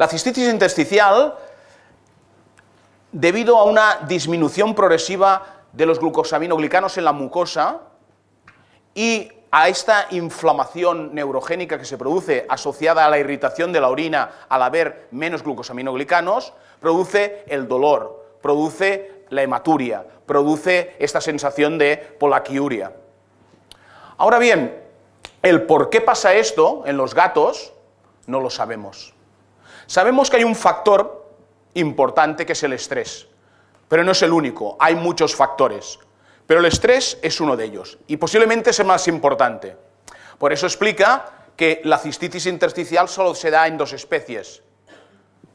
La cistitis intersticial, debido a una disminución progresiva de los glucosaminoglicanos en la mucosa y a esta inflamación neurogénica que se produce asociada a la irritación de la orina al haber menos glucosaminoglicanos, produce el dolor, produce la hematuria, produce esta sensación de polaquiuria. Ahora bien, el por qué pasa esto en los gatos no lo sabemos. Sabemos que hay un factor importante que es el estrés, pero no es el único, hay muchos factores. Pero el estrés es uno de ellos y posiblemente es el más importante. Por eso explica que la cistitis intersticial solo se da en dos especies,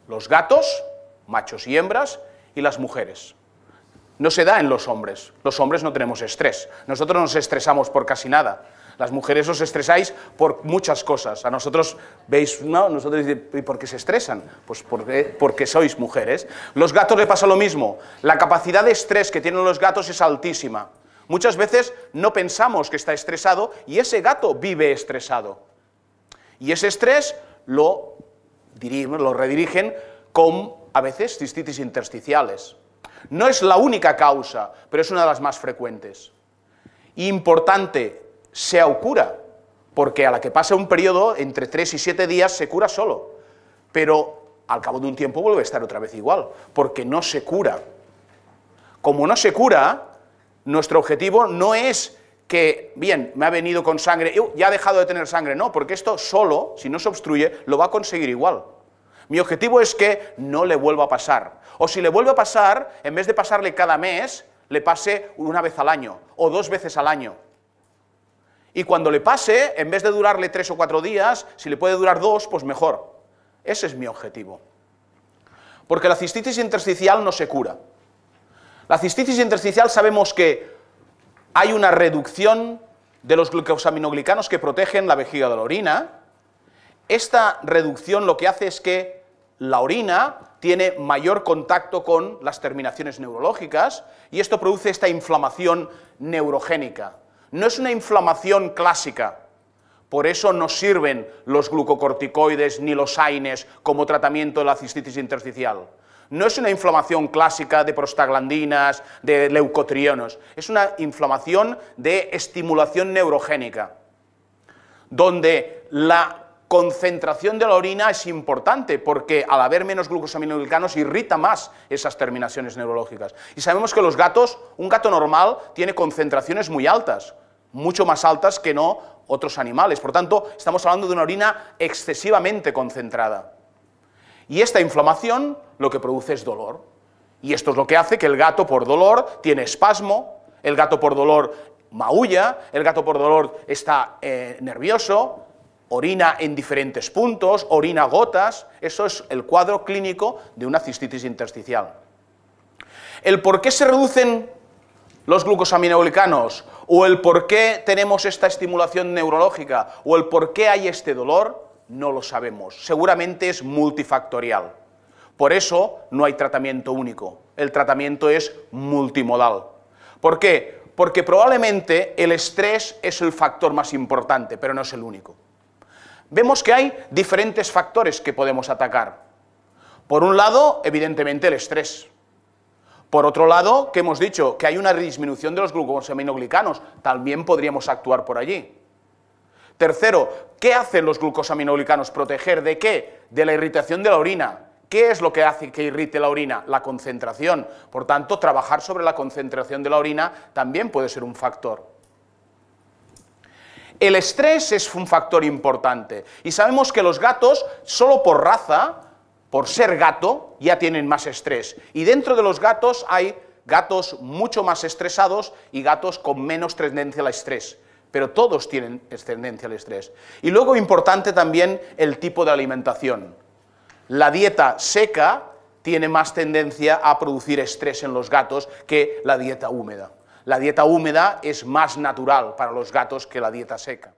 los gatos, machos y hembras, y las mujeres. No se da en los hombres, los hombres no tenemos estrés, nosotros nos estresamos por casi nada, las mujeres os estresáis por muchas cosas. A nosotros veis, no, nosotros ¿y por qué se estresan? Pues porque, sois mujeres. Los gatos le pasa lo mismo. La capacidad de estrés que tienen los gatos es altísima. Muchas veces no pensamos que está estresado y ese gato vive estresado. Y ese estrés lo, lo redirigen con, a veces, cistitis intersticiales. No es la única causa, pero es una de las más frecuentes. Importante, se o cura, porque a la que pasa un periodo, entre 3 y 7 días, se cura solo. Pero al cabo de un tiempo vuelve a estar otra vez igual, porque no se cura. Como no se cura, nuestro objetivo no es que, bien, me ha venido con sangre, ya ha dejado de tener sangre, no, porque esto solo, si no se obstruye, lo va a conseguir igual. Mi objetivo es que no le vuelva a pasar. O si le vuelve a pasar, en vez de pasarle cada mes, le pase una vez al año o dos veces al año. Y cuando le pase, en vez de durarle tres o cuatro días, si le puede durar dos, pues mejor. Ese es mi objetivo. Porque la cistitis intersticial no se cura. La cistitis intersticial sabemos que hay una reducción de los glucosaminoglicanos que protegen la vejiga de la orina. Esta reducción lo que hace es que la orina tiene mayor contacto con las terminaciones neurológicas y esto produce esta inflamación neurogénica no es una inflamación clásica. Por eso no sirven los glucocorticoides ni los AINES como tratamiento de la cistitis intersticial. No es una inflamación clásica de prostaglandinas, de leucotrienos, es una inflamación de estimulación neurogénica, donde la concentración de la orina es importante porque al haber menos glucosaminoglicanos irrita más esas terminaciones neurológicas. Y sabemos que los gatos, un gato normal tiene concentraciones muy altas, mucho más altas que no otros animales. Por tanto, estamos hablando de una orina excesivamente concentrada. Y esta inflamación lo que produce es dolor. Y esto es lo que hace que el gato por dolor tiene espasmo, el gato por dolor maulla, el gato por dolor está eh, nervioso, orina en diferentes puntos, orina gotas, eso es el cuadro clínico de una cistitis intersticial. El por qué se reducen los glucosaminoglicanos o el por qué tenemos esta estimulación neurológica, o el por qué hay este dolor, no lo sabemos. Seguramente es multifactorial. Por eso no hay tratamiento único. El tratamiento es multimodal. ¿Por qué? Porque probablemente el estrés es el factor más importante, pero no es el único. Vemos que hay diferentes factores que podemos atacar. Por un lado, evidentemente el estrés. Por otro lado, que hemos dicho que hay una disminución de los glucosaminoglicanos, también podríamos actuar por allí. Tercero, ¿qué hacen los glucosaminoglicanos? ¿Proteger de qué? De la irritación de la orina. ¿Qué es lo que hace que irrite la orina? La concentración. Por tanto, trabajar sobre la concentración de la orina también puede ser un factor. El estrés es un factor importante y sabemos que los gatos, solo por raza, por ser gato, ya tienen más estrés. Y dentro de los gatos hay gatos mucho más estresados y gatos con menos tendencia al estrés. Pero todos tienen tendencia al estrés. Y luego importante también el tipo de alimentación. La dieta seca tiene más tendencia a producir estrés en los gatos que la dieta húmeda. La dieta húmeda es más natural para los gatos que la dieta seca.